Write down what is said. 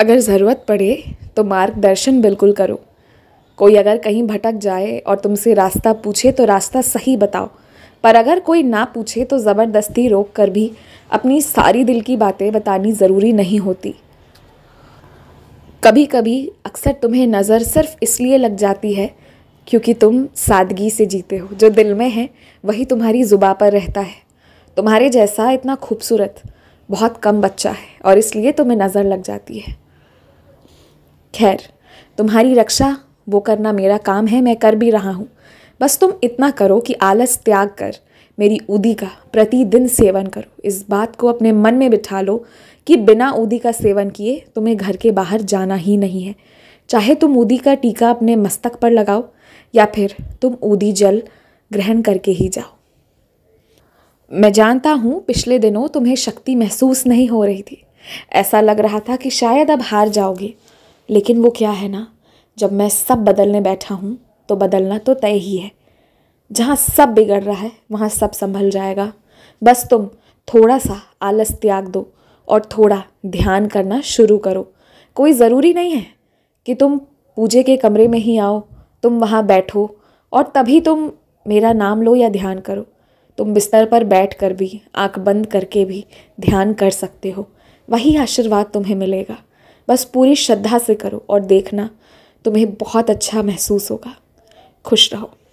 अगर ज़रूरत पड़े तो मार्गदर्शन बिल्कुल करो कोई अगर कहीं भटक जाए और तुमसे रास्ता पूछे तो रास्ता सही बताओ पर अगर कोई ना पूछे तो ज़बरदस्ती रोक कर भी अपनी सारी दिल की बातें बतानी ज़रूरी नहीं होती कभी कभी अक्सर तुम्हें नज़र सिर्फ इसलिए लग जाती है क्योंकि तुम सादगी से जीते हो जो दिल में है वही तुम्हारी ज़ुबा पर रहता है तुम्हारे जैसा इतना खूबसूरत बहुत कम बच्चा है और इसलिए तुम्हें नज़र लग जाती है खैर तुम्हारी रक्षा वो करना मेरा काम है मैं कर भी रहा हूँ बस तुम इतना करो कि आलस त्याग कर मेरी उदी का प्रतिदिन सेवन करो इस बात को अपने मन में बिठा लो कि बिना ऊदी का सेवन किए तुम्हें घर के बाहर जाना ही नहीं है चाहे तुम ऊदी का टीका अपने मस्तक पर लगाओ या फिर तुम ऊदी जल ग्रहण करके ही जाओ मैं जानता हूँ पिछले दिनों तुम्हें शक्ति महसूस नहीं हो रही थी ऐसा लग रहा था कि शायद अब हार जाओगे लेकिन वो क्या है ना जब मैं सब बदलने बैठा हूँ तो बदलना तो तय ही है जहाँ सब बिगड़ रहा है वहाँ सब संभल जाएगा बस तुम थोड़ा सा आलस त्याग दो और थोड़ा ध्यान करना शुरू करो कोई ज़रूरी नहीं है कि तुम पूजे के कमरे में ही आओ तुम वहाँ बैठो और तभी तुम मेरा नाम लो या ध्यान करो तुम बिस्तर पर बैठ कर भी आँख बंद करके भी ध्यान कर सकते हो वही आशीर्वाद तुम्हें मिलेगा बस पूरी श्रद्धा से करो और देखना तुम्हें बहुत अच्छा महसूस होगा खुश रहो